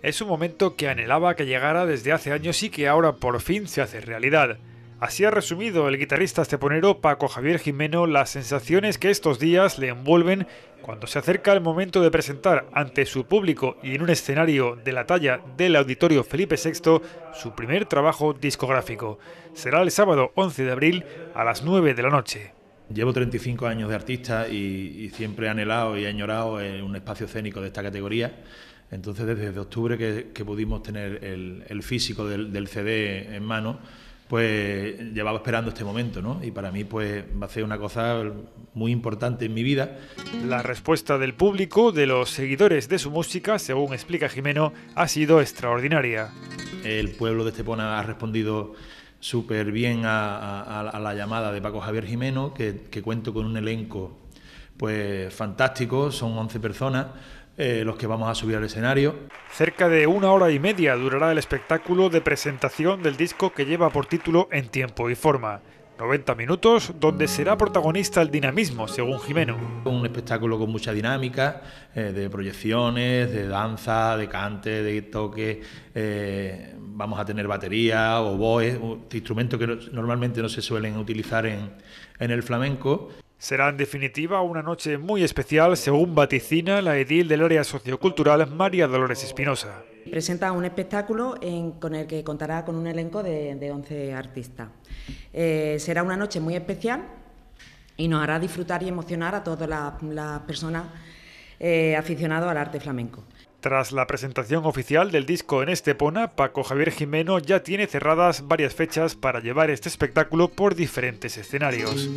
Es un momento que anhelaba que llegara desde hace años y que ahora por fin se hace realidad. Así ha resumido el guitarrista esteponero Paco Javier Jimeno las sensaciones que estos días le envuelven cuando se acerca el momento de presentar ante su público y en un escenario de la talla del Auditorio Felipe VI su primer trabajo discográfico. Será el sábado 11 de abril a las 9 de la noche. Llevo 35 años de artista y, siempre he anhelado y he añorado en un espacio escénico de esta categoría. Entonces, desde octubre que, pudimos tener el, físico del, del, CD en mano, pues llevaba esperando este momento, ¿no? Y para mí, pues va a ser una cosa muy importante en mi vida. La respuesta del público, de los seguidores de su música, según explica Jimeno, ha sido extraordinaria. El pueblo de Estepona ha respondido súper bien a, la llamada de Paco Javier Jimeno, que, cuento con un elenco pues fantástico, son 11 personas. Eh, los que vamos a subir al escenario. Cerca de una hora y media durará el espectáculo de presentación del disco que lleva por título En tiempo y forma. 90 minutos donde será protagonista el dinamismo, según Jimeno. Un espectáculo con mucha dinámica, eh, de proyecciones, de danza, de cante, de toque. Eh, vamos a tener batería, o un instrumentos que normalmente no se suelen utilizar en, el flamenco. Será en definitiva una noche muy especial, según vaticina la edil del área sociocultural María Dolores Espinosa. Presenta un espectáculo en, con el que contará con un elenco de, de 11 artistas. Eh, será una noche muy especial y nos hará disfrutar y emocionar a todas las la personas eh, al arte flamenco. Tras la presentación oficial del disco en Estepona, Paco Javier Jimeno ya tiene cerradas varias fechas para llevar este espectáculo por diferentes escenarios.